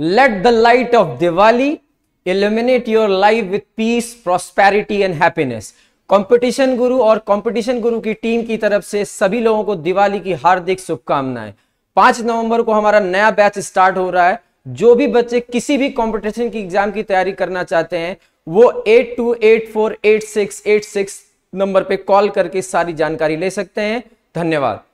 late the light of Diwali illuminate your life with peace prosperity and happiness competition guru और competition गुरु की team की तरफ से सभी लोगों को दिवाली की हार्दिक शुभकामनाएं पांच नवंबर को हमारा नया बैच स्टार्ट हो रहा है जो भी बच्चे किसी भी कंपटीशन की एग्जाम की तैयारी करना चाहते हैं वो eight two eight four eight six eight six number पे कॉल करके सारी जानकारी ले सकते हैं धन्यवाद